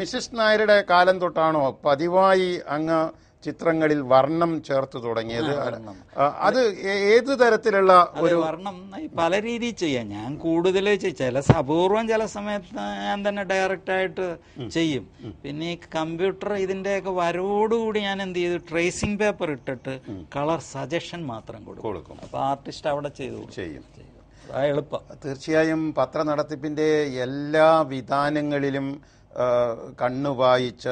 Mrs നായരുടെ കാലം തൊട്ടാണോ പതിവായി അങ്ങ് ചിത്രങ്ങളിൽ വർണ്ണം ചേർത്ത് തുടങ്ങിയത് അത് ഏത് തരത്തിലുള്ള ഒരു വർണ്ണം പല രീതിയിൽ ചെയ്യാം ഞാൻ കൂടുതൽ ചില അപൂർവം ചില സമയത്ത് ഞാൻ തന്നെ ആയിട്ട് ചെയ്യും പിന്നെ ഈ കമ്പ്യൂട്ടർ ഇതിന്റെയൊക്കെ വരവോടുകൂടി ഞാൻ എന്ത് ചെയ്തു ട്രേസിംഗ് പേപ്പർ ഇട്ടിട്ട് കളർ സജഷൻ മാത്രം കൊടുക്കും അപ്പോൾ ആർട്ടിസ്റ്റ് അവിടെ ചെയ്തു ചെയ്യും എളുപ്പം തീർച്ചയായും പത്ര നടത്തിപ്പിന്റെ എല്ലാ വിധാനങ്ങളിലും കണ്ണു വായിച്ച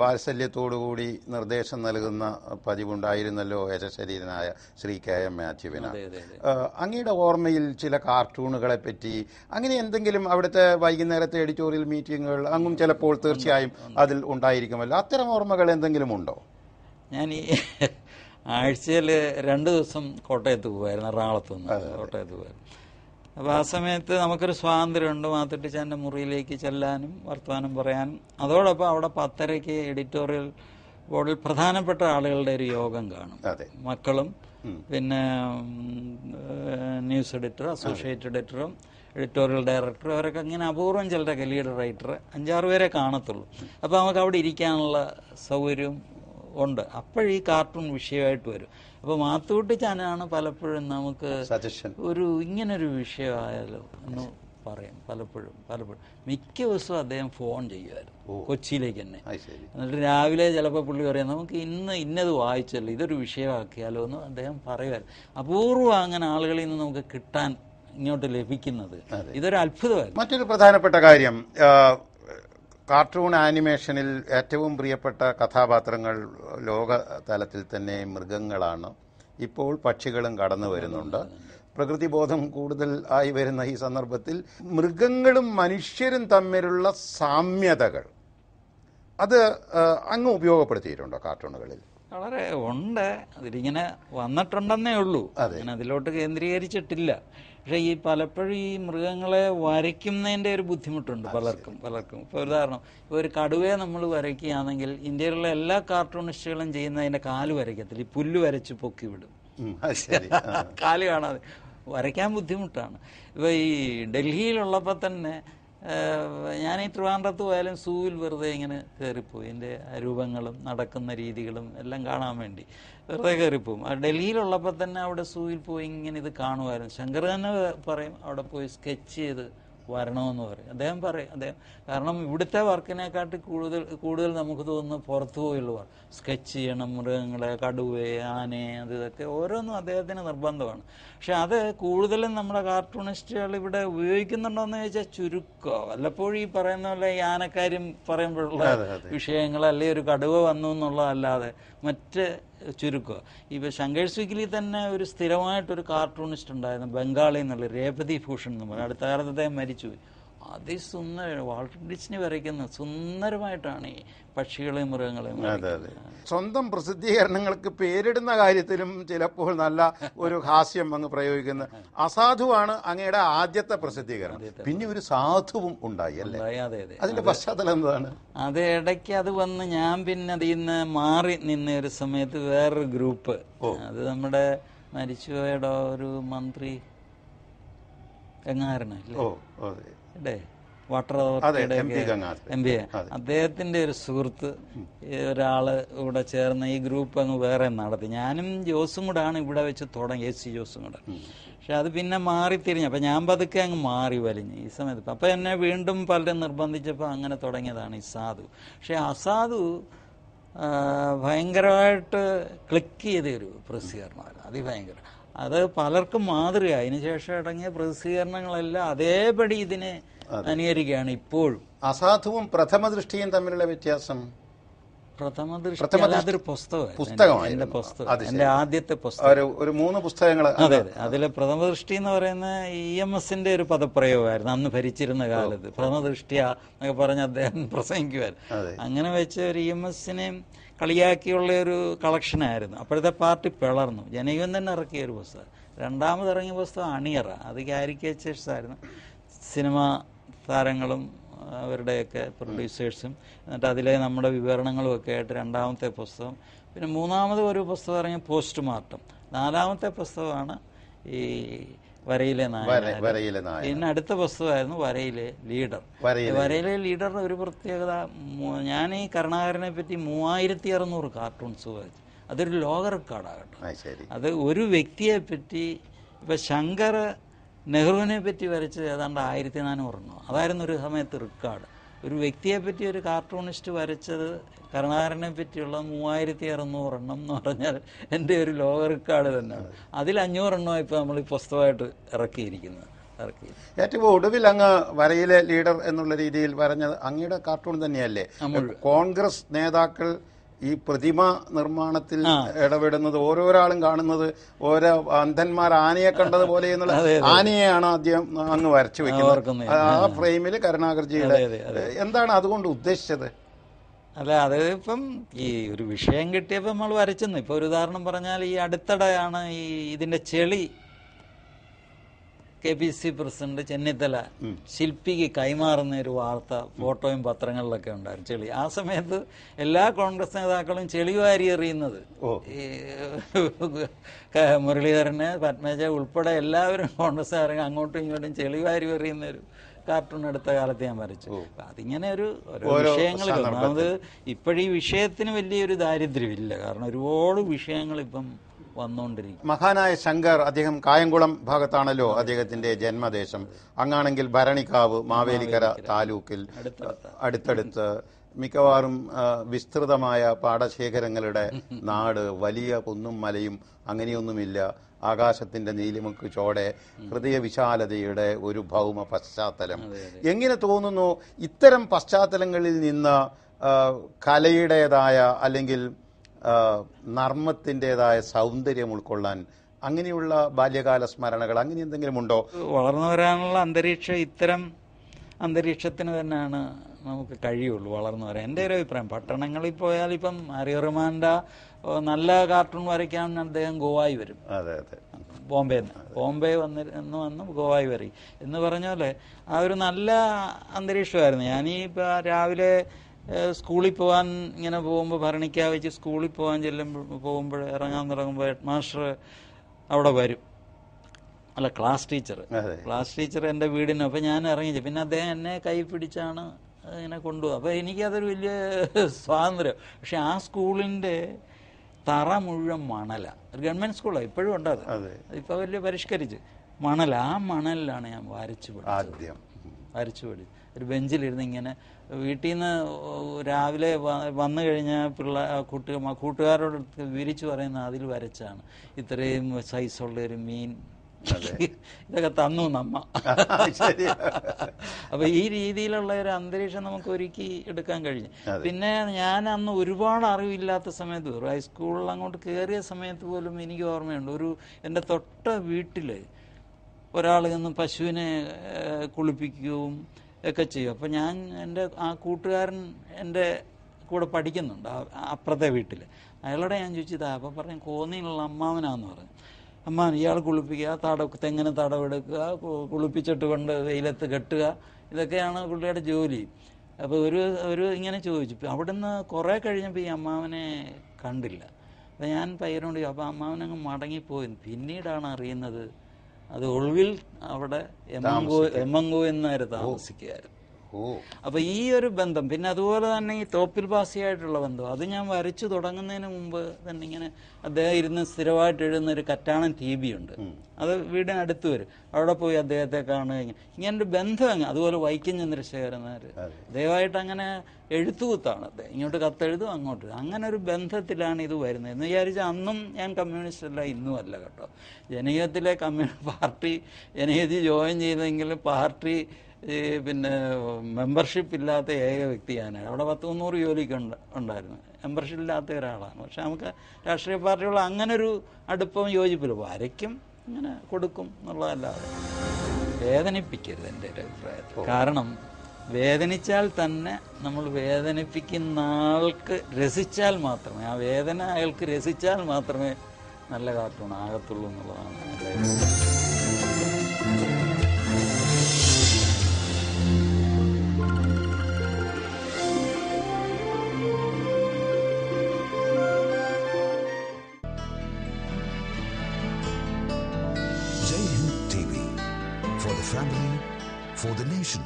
വാത്സല്യത്തോടുകൂടി നിർദ്ദേശം നൽകുന്ന പതിവുണ്ടായിരുന്നല്ലോ യശശരീരനായ ശ്രീ കെ എം മാത്യുവിന് അങ്ങയുടെ ഓർമ്മയിൽ ചില കാർട്ടൂണുകളെ പറ്റി അങ്ങനെ എന്തെങ്കിലും അവിടുത്തെ വൈകുന്നേരത്തെ എഡിറ്റോറിയൽ മീറ്റിങ്ങുകൾ അങ്ങും ചിലപ്പോൾ തീർച്ചയായും അതിൽ ഉണ്ടായിരിക്കുമല്ലോ അത്തരം ഓർമ്മകൾ എന്തെങ്കിലും ഉണ്ടോ ഞാൻ ഈ ആഴ്ചയിൽ രണ്ട് ദിവസം കോട്ടയത്ത് പോകുമായിരുന്നു എറണാകുളത്ത് നിന്ന് കോട്ടയത്ത് പോകുമായിരുന്നു അപ്പോൾ ആ സമയത്ത് നമുക്കൊരു സ്വാതന്ത്ര്യമുണ്ട് മാത്തുട്ടിച്ചാൻ്റെ മുറിയിലേക്ക് ചെല്ലാനും വർത്തമാനം പറയാനും അതോടൊപ്പം അവിടെ പത്തരയ്ക്ക് എഡിറ്റോറിയൽ ബോർഡിൽ പ്രധാനപ്പെട്ട ആളുകളുടെ ഒരു യോഗം കാണും മക്കളും പിന്നെ ന്യൂസ് എഡിറ്റർ അസോസിയേറ്റ് എഡിറ്ററും എഡിറ്റോറിയൽ ഡയറക്ടർ അവരൊക്കെ ഇങ്ങനെ അപൂർവം ചിലരൊക്കെ ലീഡ് റൈറ്റർ അഞ്ചാറ് പേരെ കാണത്തുള്ളൂ അപ്പോൾ നമുക്ക് അവിടെ ഇരിക്കാനുള്ള സൗകര്യവും ഉണ്ട് അപ്പോഴീ കാർട്ടൂൺ വിഷയമായിട്ട് വരും അപ്പോൾ മാത്തുകുട്ടി ചാനലാണ് പലപ്പോഴും നമുക്ക് ഒരു ഇങ്ങനൊരു വിഷയമായാലോ എന്ന് പറയും പലപ്പോഴും പലപ്പോഴും മിക്ക ദിവസവും അദ്ദേഹം ഫോൺ ചെയ്യുമായിരുന്നു കൊച്ചിയിലേക്ക് തന്നെ എന്നിട്ട് രാവിലെ ചിലപ്പോൾ പുള്ളി പറയാം നമുക്ക് ഇന്ന് ഇന്നത് വായിച്ചല്ലോ ഇതൊരു വിഷയമാക്കിയാലോ എന്ന് അദ്ദേഹം പറയുമായിരുന്നു അപൂർവം അങ്ങനെ ആളുകളിൽ നിന്ന് നമുക്ക് കിട്ടാൻ ഇങ്ങോട്ട് ലഭിക്കുന്നത് ഇതൊരു അത്ഭുതമായിരുന്നു മറ്റൊരു പ്രധാനപ്പെട്ട കാര്യം കാർട്ടൂൺ ആനിമേഷനിൽ ഏറ്റവും പ്രിയപ്പെട്ട കഥാപാത്രങ്ങൾ ലോക തലത്തിൽ തന്നെ മൃഗങ്ങളാണ് ഇപ്പോൾ പക്ഷികളും കടന്നു വരുന്നുണ്ട് പ്രകൃതിബോധം കൂടുതൽ ആയി വരുന്ന ഈ സന്ദർഭത്തിൽ മൃഗങ്ങളും മനുഷ്യരും തമ്മിലുള്ള സാമ്യതകൾ അത് അങ്ങ് ഉപയോഗപ്പെടുത്തിയിട്ടുണ്ടോ കാർട്ടൂണുകളിൽ വളരെ ഉണ്ട് അതിലിങ്ങനെ വന്നിട്ടുണ്ടെന്നേ ഉള്ളൂ അങ്ങനെ അതിലോട്ട് കേന്ദ്രീകരിച്ചിട്ടില്ല പക്ഷെ ഈ പലപ്പോഴും ഈ മൃഗങ്ങളെ വരയ്ക്കുന്നതിന്റെ ഒരു ബുദ്ധിമുട്ടുണ്ട് പലർക്കും പലർക്കും ഇപ്പൊ ഉദാഹരണം ഇപ്പൊ ഒരു കടുവയെ നമ്മൾ വരയ്ക്കുകയാണെങ്കിൽ ഇന്ത്യയിലുള്ള എല്ലാ കാർട്ടൂണിസ്റ്റുകളും ചെയ്യുന്നതിന്റെ കാല് വരയ്ക്കത്തില്ല ഈ പുല്ല് വരച്ച് പൊക്കി വിടും കാല് കാണാതെ വരയ്ക്കാൻ ബുദ്ധിമുട്ടാണ് ഇപ്പൊ ഈ ഡൽഹിയിലുള്ളപ്പോൾ തന്നെ ഞാൻ ഈ ട്രിവാൻഡ്രത്ത് പോയാലും സൂവിൽ വെറുതെ ഇങ്ങനെ കയറിപ്പോയി എൻ്റെ രൂപങ്ങളും നടക്കുന്ന രീതികളും എല്ലാം കാണാൻ വേണ്ടി വെറുതെ കയറിപ്പോവും ഡൽഹിയിലുള്ളപ്പോൾ തന്നെ അവിടെ സൂവിൽ പോയി ഇങ്ങനെ ഇത് കാണുമായിരുന്നു ശങ്കർ തന്നെ പറയും അവിടെ പോയി സ്കെച്ച് ചെയ്ത് വരണമെന്ന് പറയും അദ്ദേഹം പറയും അദ്ദേഹം കാരണം ഇവിടുത്തെ വർക്കിനെക്കാട്ടി കൂടുതൽ കൂടുതൽ നമുക്ക് തോന്നുന്നു പുറത്തു പോയുള്ള വർക്ക് സ്കെച്ച് ചെയ്യണം മൃഗങ്ങളെ കടുവ ആനയെ അത് ഇതൊക്കെ ഓരോന്നും അദ്ദേഹത്തിന് നിർബന്ധമാണ് പക്ഷെ അത് കൂടുതലും നമ്മുടെ കാർട്ടൂണിസ്റ്റുകൾ ഇവിടെ ഉപയോഗിക്കുന്നുണ്ടോയെന്ന് ചോദിച്ചാൽ ചുരുക്കോ വല്ലപ്പോഴും ഈ പറയുന്ന പോലെ ഈ ആനക്കാര്യം പറയുമ്പോഴുള്ള വിഷയങ്ങൾ അല്ലെങ്കിൽ ഒരു കടുവ വന്നു എന്നുള്ളതല്ലാതെ മറ്റ് ചുരുക്കുക ഇപ്പൊ ശങ്കേഴ്സ് വീക്കിലി തന്നെ ഒരു സ്ഥിരമായിട്ടൊരു കാർട്ടൂണിസ്റ്റ് ഉണ്ടായിരുന്നു ബംഗാളി എന്നുള്ള രേപതി ഭൂഷൺ എന്ന് പറഞ്ഞു അടുത്ത കാലത്ത് അദ്ദേഹം മരിച്ചു അതിസുന്ദര വാൾട്ടർ ഡിസ്നി വരയ്ക്കുന്ന സുന്ദരമായിട്ടാണ് ഈ പക്ഷികളെയും മൃഗങ്ങളെയും സ്വന്തം പ്രസിദ്ധീകരണങ്ങൾക്ക് പേരിടുന്ന കാര്യത്തിലും ചിലപ്പോൾ നല്ല ഒരു ഹാസ്യം അങ്ങ് പ്രയോഗിക്കുന്ന അസാധുവാണ് അങ്ങയുടെ ആദ്യത്തെ പ്രസിദ്ധീകരണം പിന്നെ ഒരു സാധുവും ഉണ്ടായി അല്ലേ അതെ അതെ അതിന്റെ പശ്ചാത്തലം എന്താണ് അത് ഇടയ്ക്ക് അത് വന്ന് ഞാൻ പിന്നെ അതിൽ നിന്ന് മാറി നിന്ന ഒരു സമയത്ത് വേറൊരു ഗ്രൂപ്പ് അത് നമ്മുടെ മരിച്ചുപോയ ഒരു മന്ത്രി എങ്ങാരനല്ലേ അല്ലേ വാട്ടർ അതോറിറ്റിയുടെ എം പി അദ്ദേഹത്തിന്റെ ഒരു സുഹൃത്ത് ഒരാള് ഇവിടെ ചേർന്ന ഈ ഗ്രൂപ്പ് അങ്ങ് വേറെ നടത്തി ഞാനും ജോസും കൂടാണ് ഇവിടെ വെച്ച് തുടങ്ങി എസ് സി ജോസും കൂടെ പക്ഷെ അത് പിന്നെ മാറി തിരിഞ്ഞു അപ്പൊ ഞാൻ പതുക്കെ അങ്ങ് മാറി വലിഞ്ഞു ഈ സമയത്ത് അപ്പൊ എന്നെ വീണ്ടും പലരും നിർബന്ധിച്ചപ്പോൾ അങ്ങനെ തുടങ്ങിയതാണ് ഈ സാധു പക്ഷെ അസാധു ഭയങ്കരമായിട്ട് ക്ലിക്ക് ചെയ്ത ഒരു പ്രസിദ്ധീകരണമായിരുന്നു അതിഭയങ്കരം അത് പലർക്കും മാതൃകയാണ് അതിനുശേഷം അടങ്ങിയ പ്രസിദ്ധീകരണങ്ങളെല്ലാം അതേപടി ഇതിനെ അനുകരിക്കുകയാണ് ഇപ്പോഴും അസാധുവും പ്രഥമ ദൃഷ്ടിയും തമ്മിലുള്ള വ്യത്യാസം പ്രഥമ ദൃഷ്ടി പുസ്തകം പുസ്തകമാണ് എന്റെ ആദ്യത്തെ പുസ്തകം ഒരു മൂന്ന് അതെ അതെ അതിലെ പ്രഥമ ദൃഷ്ടി എന്ന് പറയുന്ന ഇ എം എസിന്റെ ഒരു പദപ്രയോഗമായിരുന്നു അന്ന് ഭരിച്ചിരുന്ന കാലത്ത് പ്രഥമ ദൃഷ്ടിയ എന്നൊക്കെ പറഞ്ഞ് അദ്ദേഹം പ്രസംഗിക്കുമായിരുന്നു അങ്ങനെ വെച്ച് ഒരു ഇ എം എസിനെയും കളിയാക്കിയുള്ള ഒരു കളക്ഷനായിരുന്നു അപ്പോഴത്തെ പാർട്ടി പിളർന്നു ജനകീയം തന്നെ ഇറക്കിയ ഒരു പുസ്തകം രണ്ടാമത് ഇറങ്ങിയ പുസ്തകം അണിയറ അത് കാരിക്കേച്ചേഴ്സ് ആയിരുന്നു സിനിമ താരങ്ങളും അവരുടെയൊക്കെ പ്രൊഡ്യൂസേഴ്സും എന്നിട്ട് അതിലെ നമ്മുടെ വിവരണങ്ങളും ഒക്കെ ആയിട്ട് രണ്ടാമത്തെ പുസ്തകം പിന്നെ മൂന്നാമത് ഒരു പുസ്തകം ഇറങ്ങിയ പോസ്റ്റ് മാർട്ടം നാലാമത്തെ പുസ്തകമാണ് ഈ വരയിലെ നായ പിന്നെ അടുത്ത പുസ്തകമായിരുന്നു വരയിലെ ലീഡർ വരയിലെ ലീഡറിന് ഒരു പ്രത്യേകത ഞാൻ ഈ കരുണാകരനെ പറ്റി മൂവായിരത്തി അറുന്നൂറ് കാർട്ടൂൺസ് വായിച്ചു അതൊരു ലോക റെക്കോർഡാകട്ടെ അത് ഒരു വ്യക്തിയെ പറ്റി ഇപ്പൊ ശങ്കർ നെഹ്റുവിനെ പറ്റി വരച്ചത് ഏതാണ്ട് ആയിരത്തി നാനൂറെണ്ണോ അതായിരുന്നു ഒരു സമയത്ത് റെക്കോർഡ് ഒരു വ്യക്തിയെ പറ്റി ഒരു കാർട്ടൂണിസ്റ്റ് വരച്ചത് കരുണാകരനെ പറ്റിയുള്ള മൂവായിരത്തി അറുന്നൂറെണ്ണം എന്ന് പറഞ്ഞാൽ എൻ്റെ ഒരു ലോക റെക്കോർഡ് തന്നെയാണ് അതിൽ അഞ്ഞൂറെണ്ണോ ഇപ്പോൾ നമ്മൾ ഈ പുസ്തകമായിട്ട് ഇറക്കിയിരിക്കുന്നത് ഏറ്റവും ഒടുവിൽ അങ്ങ് വരയിലെ ലീഡർ എന്നുള്ള രീതിയിൽ വരഞ്ഞത് അങ്ങയുടെ കാർട്ടൂൺ തന്നെയല്ലേ കോൺഗ്രസ് നേതാക്കൾ ഈ പ്രതിമ നിർമ്മാണത്തിൽ ഇടപെടുന്നത് ഓരോരാളും കാണുന്നത് ഓരോ അന്ധന്മാർ ആനയെ കണ്ടതുപോലെ എന്നുള്ള ആനയെയാണ് ആദ്യം അങ്ങ് വരച്ചു വെക്കുന്നത് ആ ഫ്രെയിമിൽ കരുണാകർജിയുടെ എന്താണ് അതുകൊണ്ട് ഉദ്ദേശിച്ചത് അല്ല അത് ഇപ്പം ഈ ഒരു വിഷയം കിട്ടിയപ്പോൾ നമ്മൾ വരച്ചെന്ന് ഇപ്പൊ ഒരു ഉദാഹരണം പറഞ്ഞാൽ ഈ അടുത്തിടെയാണ് ഈ ഇതിന്റെ ചെളി K P C president Chennithala ശില്പിക്ക് കൈമാറുന്ന ഒരു വാർത്ത ഫോട്ടോയും പത്രങ്ങളിലൊക്കെ ഉണ്ടായിരുന്നു ചെളി ആ സമയത്ത് എല്ലാ കോൺഗ്രസ് നേതാക്കളും ചെളി വാരി എറിയുന്നത് മുരളീധരനെ പത്മജ ഉൾപ്പെടെ എല്ലാവരും കോൺഗ്രസ് അങ്ങോട്ടും ഇങ്ങോട്ടും ചെളി വാരി എറിയുന്ന ഒരു കാർട്ടൂൺ എടുത്ത കാലത്ത് ഞാൻ വരച്ചു അതിങ്ങനെ ഒരു വിഷയങ്ങൾ അത് ഇപ്പോഴീ വിഷയത്തിന് വലിയൊരു ദാരിദ്ര്യമില്ല കാരണം ഒരുപാട് വിഷയങ്ങൾ ഇപ്പം വന്നുകൊണ്ടിരിക്കും മഹാനായ ശങ്കർ അദ്ദേഹം കായംകുളം ഭാഗത്താണല്ലോ അദ്ദേഹത്തിന്റെ ജന്മദേശം അങ്ങാണെങ്കിൽ ഭരണിക്കാവ് മാവേലിക്കര താലൂക്കിൽ അടുത്തടുത്ത് മിക്കവാറും വിസ്തൃതമായ പാടശേഖരങ്ങളുടെ നാട് വലിയ കുന്നും മലയും അങ്ങനെയൊന്നുമില്ല ആകാശത്തിന്റെ നീലിമുക്ക് ചോടെ ഹൃദയ വിശാലതയുടെ ഒരു ഭൗമ പശ്ചാത്തലം എങ്ങനെ തോന്നുന്നു ഇത്തരം പശ്ചാത്തലങ്ങളിൽ നിന്ന് കലയുടേതായ അല്ലെങ്കിൽ നർമ്മത്തിൻ്റെതായ സൗന്ദര്യം ഉൾക്കൊള്ളാൻ അങ്ങനെയുള്ള ബാല്യകാല സ്മരണകൾ അങ്ങനെ എന്തെങ്കിലും ഉണ്ടോ വളർന്നു വരാനുള്ള അന്തരീക്ഷം ഇത്തരം അന്തരീക്ഷത്തിന് തന്നെയാണ് നമുക്ക് കഴിയുള്ളൂ വളർന്നു വരാൻ എൻ്റെ ഒരു അഭിപ്രായം പട്ടണങ്ങളിൽ പോയാൽ ഇപ്പം അറിയറുമാൻ്റെ നല്ല കാർട്ടൂൺ വരയ്ക്കാൻ അദ്ദേഹം ഗോവായി വരും അതെ അതെ ബോംബെ നിന്ന് ബോംബെ എന്ന് വന്ന് ഗോവായി വരി എന്ന് പറഞ്ഞാൽ ആ ഒരു നല്ല അന്തരീക്ഷമായിരുന്നു ഞാൻ ഇപ്പം രാവിലെ സ്കൂളിൽ പോകാൻ ഇങ്ങനെ പോകുമ്പോൾ ഭരണിക്കാ വെച്ച് സ്കൂളിൽ പോകാൻ ചെല്ലുമ്പോൾ പോകുമ്പോൾ ഇറങ്ങാൻ തുടങ്ങുമ്പോൾ ഹെഡ് മാസ്റ്റർ അവിടെ വരും അല്ല ക്ലാസ് ടീച്ചർ ക്ലാസ് ടീച്ചർ എൻ്റെ വീടിന് അപ്പം ഞാൻ ഇറങ്ങി പിന്നെ അദ്ദേഹം എന്നെ കൈ പിടിച്ചാണ് ഇങ്ങനെ കൊണ്ടുപോകും അപ്പോൾ എനിക്കതൊരു വലിയ സ്വാതന്ത്ര്യം പക്ഷെ ആ സ്കൂളിൻ്റെ തറ മുഴുവൻ മണല ഒരു ഗവൺമെൻറ് സ്കൂളാണ് ഇപ്പോഴും ഉണ്ട് അത് ഇപ്പോൾ വലിയ പരിഷ്കരിച്ച് മണൽ ആ മണലിലാണ് ഞാൻ വരച്ചു പഠിച്ചത് വരച്ചു പഠിച്ചത് ഒരു ബെഞ്ചിലിരുന്ന് ഇങ്ങനെ വീട്ടിൽ നിന്ന് രാവിലെ വന്നു കഴിഞ്ഞാൽ പിള്ളേർ കുട്ടി കൂട്ടുകാരോട് വിരിച്ചു പറയുന്ന അതിൽ വരച്ചാണ് ഇത്രയും സൈസുള്ള ഒരു മീൻ ഇതൊക്കെ തന്നു നമ്മ അപ്പൊ ഈ രീതിയിലുള്ള ഒരു അന്തരീക്ഷം നമുക്ക് ഒരുക്കി എടുക്കാൻ കഴിഞ്ഞു പിന്നെ ഞാൻ അന്ന് ഒരുപാട് അറിവില്ലാത്ത സമയത്ത് ഹൈസ്കൂളിൽ അങ്ങോട്ട് കയറിയ സമയത്ത് പോലും എനിക്ക് ഓർമ്മയുണ്ട് ഒരു എൻ്റെ തൊട്ട വീട്ടില് ഒരാൾ ഇന്ന് പശുവിനെ കുളിപ്പിക്കുകയും ഒക്കെ ചെയ്യും അപ്പം ഞാൻ എൻ്റെ ആ കൂട്ടുകാരൻ എൻ്റെ കൂടെ പഠിക്കുന്നുണ്ട് അപ്പുറത്തെ വീട്ടിൽ അയാളോടെ ഞാൻ ചോദിച്ചതാ അപ്പോൾ പറഞ്ഞു കോന്നിയിലുള്ള അമ്മാവനാന്ന് പറഞ്ഞു അമ്മാവൻ ഇയാൾ കുളിപ്പിക്കുക തട തെങ്ങിന് തടവെടുക്കുക കുളിപ്പിച്ചിട്ട് കൊണ്ട് വെയിലത്ത് കെട്ടുക ഇതൊക്കെയാണ് പുള്ളിയുടെ ജോലി അപ്പോൾ ഒരു ഒരു ഇങ്ങനെ ചോദിച്ചു അവിടുന്ന് കുറേ കഴിഞ്ഞപ്പോൾ ഈ അമ്മാവനെ കണ്ടില്ല അപ്പം ഞാൻ പയ്യനോട് അപ്പോൾ അമ്മാവനങ്ങ് മടങ്ങിപ്പോയി പിന്നീടാണ് അറിയുന്നത് അത് ഒളിവിൽ അവിടെ എമ്മങ്കോ എമ്മങ്കോ എന്നായിരുന്നു താമസിക്കുകയായിരുന്നു അപ്പൊ ഈ ഒരു ബന്ധം പിന്നെ അതുപോലെ തന്നെ ഈ തോപ്പിൽ ഭാഷയായിട്ടുള്ള ബന്ധം അത് ഞാൻ വരച്ചു തുടങ്ങുന്നതിന് മുമ്പ് തന്നെ ഇങ്ങനെ അദ്ദേഹം ഇരുന്ന് സ്ഥിരമായിട്ട് എഴുതുന്ന ഒരു കറ്റാണൻ ടി ബി ഉണ്ട് അത് വീടിനടുത്ത് വരും അവിടെ പോയി അദ്ദേഹത്തെ കാണുക ഇങ്ങനെ ഒരു ബന്ധം അതുപോലെ വൈക്കം ചന്ദ്രശേഖരനാർ ദയവായിട്ട് അങ്ങനെ എഴുത്തുകൂത്താണ് അദ്ദേഹം ഇങ്ങോട്ട് കത്തെഴുതും അങ്ങോട്ട് അങ്ങനെ ഒരു ബന്ധത്തിലാണ് ഇത് വരുന്നത് എന്ന് വിചാരിച്ച അന്നും ഞാൻ കമ്മ്യൂണിസ്റ്റ് അല്ല ഇന്നും അല്ല കേട്ടോ ജനകീയത്തിലെ കമ്മ്യൂണി പാർട്ടി ജനകീയത്തിൽ ജോയിൻ ചെയ്തെങ്കിലും പാർട്ടി ഈ പിന്നെ മെമ്പർഷിപ്പ് ഇല്ലാത്ത ഏക വ്യക്തി ഞാനാണ് അവിടെ പത്ത് മുന്നൂറ് ജോലിക്ക് ഉണ്ടായിരുന്നു മെമ്പർഷിപ്പ് ഇല്ലാത്ത ഒരാളാണ് പക്ഷെ നമുക്ക് രാഷ്ട്രീയ പാർട്ടികൾ അങ്ങനെ ഒരു അടുപ്പം യോജിപ്പില്ല വരയ്ക്കും ഇങ്ങനെ കൊടുക്കും എന്നുള്ളതല്ലാതെ വേദനിപ്പിക്കരുത് എൻ്റെ ഒരു അഭിപ്രായത്തിൽ കാരണം വേദനിച്ചാൽ തന്നെ നമ്മൾ വേദനിപ്പിക്കുന്ന ആൾക്ക് രസിച്ചാൽ മാത്രമേ ആ വേദന അയാൾക്ക് രസിച്ചാൽ മാത്രമേ നല്ല കാർട്ടൂൺ ആകത്തുള്ളൂ എന്നുള്ളതാണ് എൻ്റെ Jaihin TV for the family, for the nation.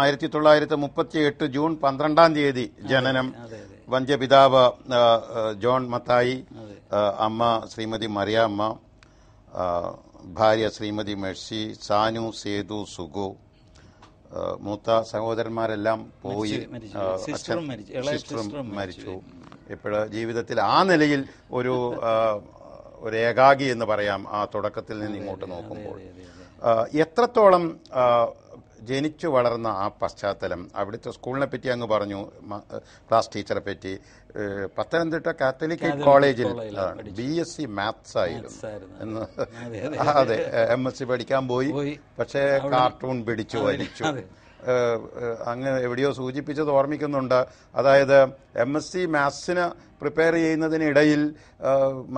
ആയിരത്തി തൊള്ളായിരത്തി മുപ്പത്തി എട്ട് ജൂൺ പന്ത്രണ്ടാം തീയതി ജനനം വഞ്ചപിതാവ് ജോൺ മത്തായി അമ്മ ശ്രീമതി മറിയാമ്മ ഭാര്യ ശ്രീമതി മെഴ്സി സാനു സേതു സുഗു മൂത്ത സഹോദരന്മാരെല്ലാം പോയി സിസ്റ്ററും മരിച്ചു ഇപ്പോഴ ജീവിതത്തിൽ ആ നിലയിൽ ഒരു ഒരു ഏകാഗി എന്ന് പറയാം ആ തുടക്കത്തിൽ നിന്ന് ഇങ്ങോട്ട് നോക്കുമ്പോൾ എത്രത്തോളം ജനിച്ചു വളർന്ന ആ പശ്ചാത്തലം അവിടുത്തെ സ്കൂളിനെ പറ്റി അങ്ങ് പറഞ്ഞു ക്ലാസ് ടീച്ചറെ പറ്റി പത്തനംതിട്ട കാത്തലിക് കോളേജിൽ ബി എസ് സി മാത്സ് ആയിരുന്നു അതെ എം എസ് സി പഠിക്കാൻ പോയി പക്ഷേ കാർട്ടൂൺ പിടിച്ചു വലിച്ചു അങ്ങ് എവിടെയോ സൂചിപ്പിച്ചത് ഓർമ്മിക്കുന്നുണ്ട് അതായത് എം എസ് സി മാത്സിന് പ്രിപ്പയർ ചെയ്യുന്നതിനിടയിൽ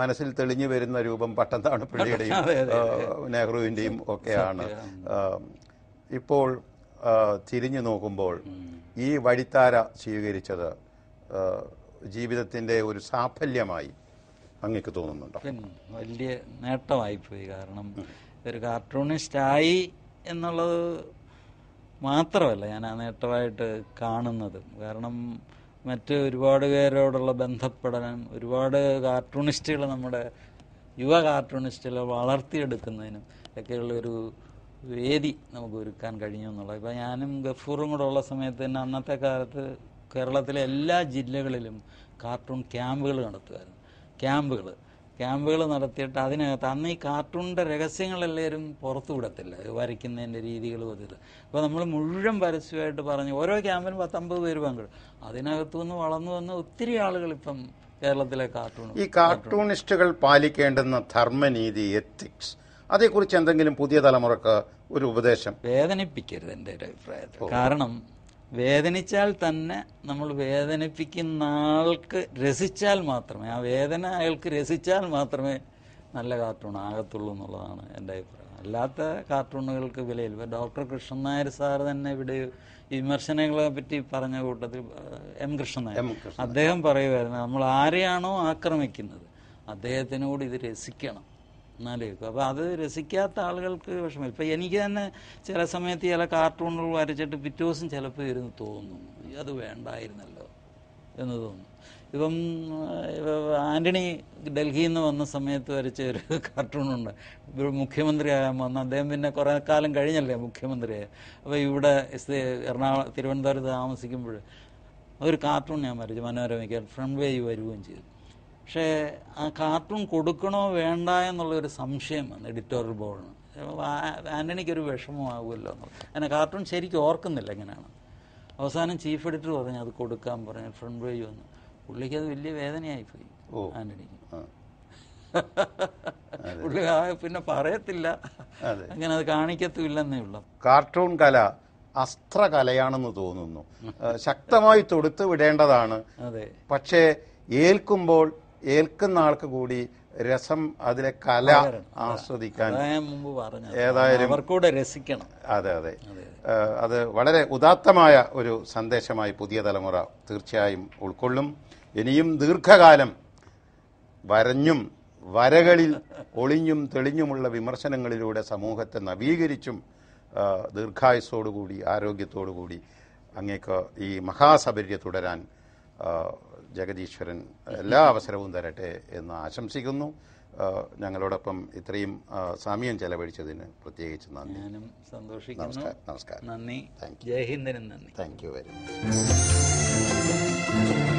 മനസ്സിൽ തെളിഞ്ഞു വരുന്ന രൂപം പട്ടന്താണ് പിള്ളിയുടെയും നെഹ്റുവിൻ്റെയും ഒക്കെയാണ് ഇപ്പോൾ തിരിഞ്ഞു നോക്കുമ്പോൾ ഈ വഴിത്താര സ്വീകരിച്ചത് ജീവിതത്തിന്റെ ഒരു സാഫല്യമായി അങ്ങക്ക് തോന്നുന്നുണ്ടോ വലിയ നേട്ടമായി പോയി കാരണം ഒരു കാർട്ടൂണിസ്റ്റ് ആയി എന്നുള്ളത് മാത്രമല്ല ഞാൻ ആ നേട്ടമായിട്ട് കാണുന്നത് കാരണം മറ്റ് ഒരുപാട് പേരോടുള്ള ബന്ധപ്പെടാനും ഒരുപാട് കാർട്ടൂണിസ്റ്റുകൾ നമ്മുടെ യുവ കാർട്ടൂണിസ്റ്റുകളെ വളർത്തിയെടുക്കുന്നതിനും ഒക്കെയുള്ളൊരു വേദി നമുക്ക് ഒരുക്കാൻ കഴിഞ്ഞു എന്നുള്ളത് ഇപ്പം ഞാനും ഗഫൂറും കൂടെ ഉള്ള സമയത്ത് തന്നെ അന്നത്തെ കാലത്ത് കേരളത്തിലെ എല്ലാ ജില്ലകളിലും കാർട്ടൂൺ ക്യാമ്പുകൾ നടത്തുമായിരുന്നു ക്യാമ്പുകൾ ക്യാമ്പുകൾ നടത്തിയിട്ട് അതിനകത്ത് അന്ന് ഈ കാർട്ടൂണിൻ്റെ രഹസ്യങ്ങളെല്ലാവരും പുറത്തു വിടത്തില്ല വരയ്ക്കുന്നതിൻ്റെ രീതികളും അതിൽ അപ്പോൾ നമ്മൾ മുഴുവൻ പരസ്യമായിട്ട് പറഞ്ഞു ഓരോ ക്യാമ്പിനും പത്തമ്പത് പേര് പങ്കെടുക്കും അതിനകത്തു നിന്ന് വളർന്നു വന്ന ഒത്തിരി ആളുകൾ ഇപ്പം കേരളത്തിലെ കാർട്ടൂൺ ഈ കാർട്ടൂണിസ്റ്റുകൾ പാലിക്കേണ്ടുന്ന ധർമ്മനീതി എത്തിക്സ് അതേക്കുറിച്ച് എന്തെങ്കിലും പുതിയ തലമുറക്ക് ഒരു ഉപദേശം വേദനിപ്പിക്കരുത് എൻ്റെ ഒരു അഭിപ്രായത്തിൽ കാരണം വേദനിച്ചാൽ തന്നെ നമ്മൾ വേദനിപ്പിക്കുന്ന ആൾക്ക് രസിച്ചാൽ മാത്രമേ ആ വേദന അയാൾക്ക് രസിച്ചാൽ മാത്രമേ നല്ല കാർട്ടൂൺ ആകത്തുള്ളൂ എന്നുള്ളതാണ് എൻ്റെ അഭിപ്രായം അല്ലാത്ത കാർട്ടൂണുകൾക്ക് വിലയിൽ ഡോക്ടർ കൃഷ്ണൻ നായർ സാർ തന്നെ ഇവിടെ വിമർശനങ്ങളെ പറ്റി പറഞ്ഞ കൂട്ടത്തിൽ എം കൃഷ്ണൻ നായർ അദ്ദേഹം പറയുമായിരുന്നു നമ്മൾ ആരെയാണോ ആക്രമിക്കുന്നത് അദ്ദേഹത്തിനോട് ഇത് രസിക്കണം എന്നാലോചിക്കും അപ്പോൾ അത് രസിക്കാത്ത ആളുകൾക്ക് വിഷമം ഇപ്പം എനിക്ക് തന്നെ ചില സമയത്ത് ചില കാർട്ടൂണുകൾ വരച്ചിട്ട് പിറ്റേ ദിവസം ചിലപ്പോൾ ഇരുന്ന് തോന്നുന്നു അത് വേണ്ടായിരുന്നല്ലോ എന്ന് തോന്നുന്നു ഇപ്പം ആന്റണി ഡൽഹിയിൽ നിന്ന് വന്ന സമയത്ത് വരച്ച ഒരു കാർട്ടൂണുണ്ട് ആകാൻ വന്ന അദ്ദേഹം പിന്നെ കുറേ കാലം കഴിഞ്ഞല്ലേ മുഖ്യമന്ത്രിയായി അപ്പോൾ ഇവിടെ എറണാകുളം തിരുവനന്തപുരത്ത് താമസിക്കുമ്പോൾ ഒരു കാർട്ടൂൺ ഞാൻ വരച്ചു മനോരമയ്ക്ക് ഫ്രണ്ട് വേ വരുകയും ചെയ്തു പക്ഷേ ആ കാർട്ടൂൺ കൊടുക്കണോ വേണ്ട എന്നുള്ളൊരു സംശയം വന്നു എഡിറ്റോറിയൽ ബോർഡിന് ആന്റണിക്കൊരു വിഷമമാകുമല്ലോ അങ്ങനെ കാർട്ടൂൺ ശരിക്കും ഓർക്കുന്നില്ല എങ്ങനെയാണ് അവസാനം ചീഫ് എഡിറ്റർ പറഞ്ഞു അത് കൊടുക്കാൻ പറഞ്ഞു ഫ്രണ്ട് പേജ് വന്നു പുള്ളിക്ക് അത് വലിയ വേദനയായിപ്പോയി ആന്റണിക്ക് പുള്ളി പിന്നെ പറയത്തില്ല അങ്ങനെ അത് കാണിക്കത്തുമില്ലെന്നേ ഉള്ളു കാർട്ടൂൺ കല അസ്ത്രകലയാണെന്ന് തോന്നുന്നു ശക്തമായി തൊടുത്തു വിടേണ്ടതാണ് അതെ പക്ഷേ ഏൽക്കുമ്പോൾ ഏൽക്കുന്ന ആൾക്ക് കൂടി രസം അതിലെ കല ആസ്വദിക്കാൻ പറഞ്ഞു ഏതായാലും അവർക്കൂടെ രസിക്കണം അതെ അതെ അത് വളരെ ഉദാത്തമായ ഒരു സന്ദേശമായി പുതിയ തലമുറ തീർച്ചയായും ഉൾക്കൊള്ളും ഇനിയും ദീർഘകാലം വരഞ്ഞും വരകളിൽ ഒളിഞ്ഞും തെളിഞ്ഞുമുള്ള വിമർശനങ്ങളിലൂടെ സമൂഹത്തെ നവീകരിച്ചും ദീർഘായുസോടുകൂടി ആരോഗ്യത്തോടുകൂടി അങ്ങേക്ക് ഈ മഹാസബര്യ തുടരാൻ ജഗദീശ്വരൻ എല്ലാ അവസരവും തരട്ടെ എന്ന് ആശംസിക്കുന്നു ഞങ്ങളോടൊപ്പം ഇത്രയും സമയം ചെലവഴിച്ചതിന് പ്രത്യേകിച്ച് നന്ദി സന്തോഷിക്കുന്നു നമസ്കാരം നമസ്കാരം നന്ദി ജയഹിന്ദനും നന്ദി താങ്ക് യു വെരി മച്ച്